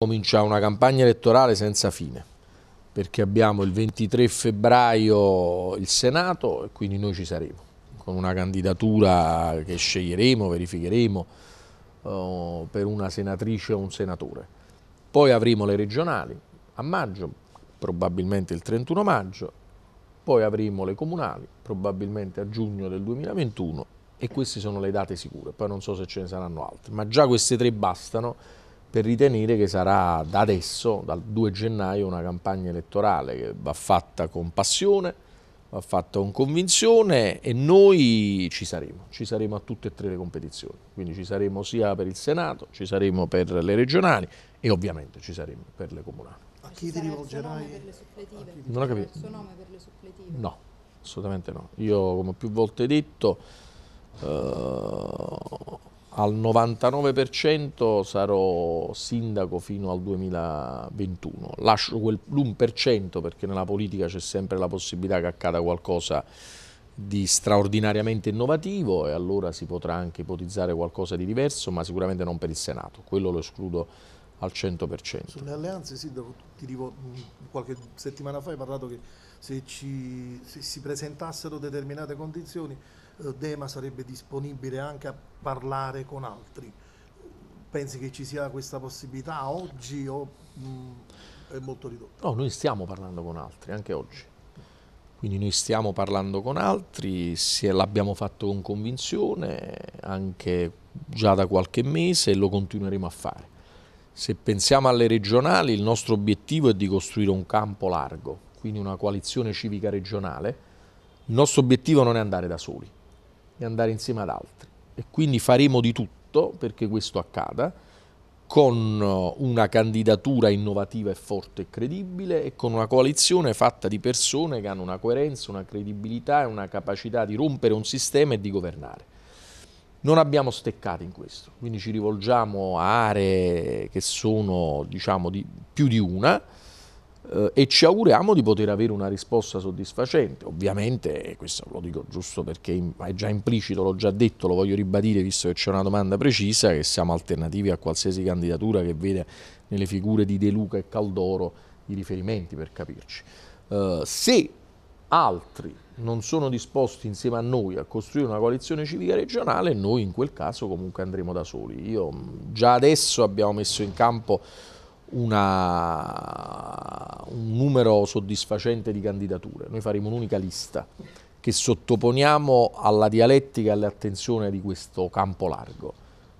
Comincia una campagna elettorale senza fine, perché abbiamo il 23 febbraio il Senato e quindi noi ci saremo, con una candidatura che sceglieremo, verificheremo uh, per una senatrice o un senatore. Poi avremo le regionali a maggio, probabilmente il 31 maggio, poi avremo le comunali, probabilmente a giugno del 2021 e queste sono le date sicure, poi non so se ce ne saranno altre, ma già queste tre bastano per ritenere che sarà da adesso, dal 2 gennaio, una campagna elettorale che va fatta con passione, va fatta con convinzione e noi ci saremo, ci saremo a tutte e tre le competizioni, quindi ci saremo sia per il Senato, ci saremo per le regionali e ovviamente ci saremo per le comunali. A chi ti rivolgerai? Non ho capito. Il suo nome per le suppletive? No, assolutamente no. Io come più volte detto... Eh, al 99% sarò sindaco fino al 2021. Lascio quell'1% perché nella politica c'è sempre la possibilità che accada qualcosa di straordinariamente innovativo e allora si potrà anche ipotizzare qualcosa di diverso, ma sicuramente non per il Senato. Quello lo escludo al 100%. Sulle alleanze, Sindaco, ti dico, qualche settimana fa hai parlato che se, ci, se si presentassero determinate condizioni eh, Dema sarebbe disponibile anche a parlare con altri. Pensi che ci sia questa possibilità oggi o mh, mm, è molto ridotta? No, noi stiamo parlando con altri anche oggi. Quindi noi stiamo parlando con altri, l'abbiamo fatto con convinzione anche già da qualche mese e lo continueremo a fare. Se pensiamo alle regionali, il nostro obiettivo è di costruire un campo largo, quindi una coalizione civica regionale. Il nostro obiettivo non è andare da soli, e andare insieme ad altri. E quindi faremo di tutto perché questo accada con eh, una candidatura innovativa e forte e credibile e con una coalizione fatta di persone che hanno una coerenza, una credibilità e una capacità di rompere un sistema e di governare. Non abbiamo steccati in questo, quindi ci rivolgiamo a aree che sono diciamo, di più di una, eh, e ci auguriamo di poter avere una risposta soddisfacente. Ovviamente, questo lo dico giusto perché è già implicito, l'ho già detto, lo voglio ribadire visto che c'è una domanda precisa, che siamo alternativi a qualsiasi candidatura che vede nelle figure di De Luca e Caldoro i riferimenti per capirci. Eh, se altri non sono disposti insieme a noi a costruire una coalizione civica regionale, noi in quel caso comunque andremo da soli. Io già adesso abbiamo messo in campo una, un numero soddisfacente di candidature. Noi faremo un'unica lista che sottoponiamo alla dialettica e all'attenzione di questo campo largo,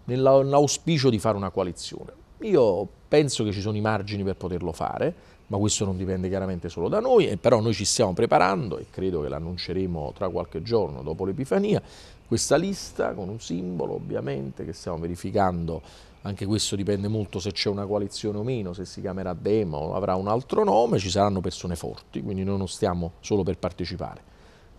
nell'auspicio di fare una coalizione. Io penso che ci sono i margini per poterlo fare, ma questo non dipende chiaramente solo da noi, però noi ci stiamo preparando e credo che l'annunceremo tra qualche giorno dopo l'Epifania, questa lista con un simbolo ovviamente che stiamo verificando, anche questo dipende molto se c'è una coalizione o meno, se si chiamerà Demo o avrà un altro nome, ci saranno persone forti, quindi noi non stiamo solo per partecipare.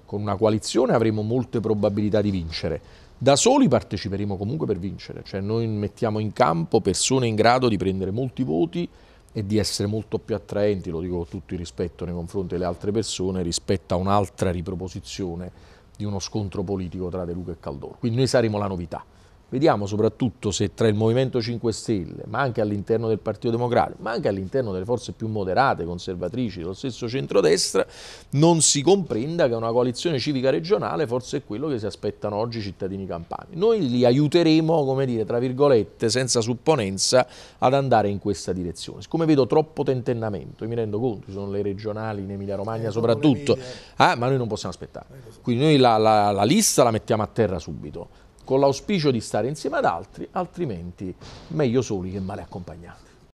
Con una coalizione avremo molte probabilità di vincere, da soli parteciperemo comunque per vincere, cioè noi mettiamo in campo persone in grado di prendere molti voti e di essere molto più attraenti, lo dico con tutto il rispetto nei confronti delle altre persone, rispetto a un'altra riproposizione di uno scontro politico tra De Luca e Caldoro. Quindi noi saremo la novità. Vediamo soprattutto se tra il Movimento 5 Stelle, ma anche all'interno del Partito Democratico, ma anche all'interno delle forze più moderate, conservatrici, dello stesso centrodestra, non si comprenda che una coalizione civica regionale forse è quello che si aspettano oggi i cittadini campani. Noi li aiuteremo, come dire, tra virgolette, senza supponenza, ad andare in questa direzione. Siccome vedo troppo tentennamento, mi rendo conto, ci sono le regionali in Emilia-Romagna eh, soprattutto, ah, ma noi non possiamo aspettare. Quindi noi la, la, la lista la mettiamo a terra subito con l'auspicio di stare insieme ad altri, altrimenti meglio soli che male accompagnati.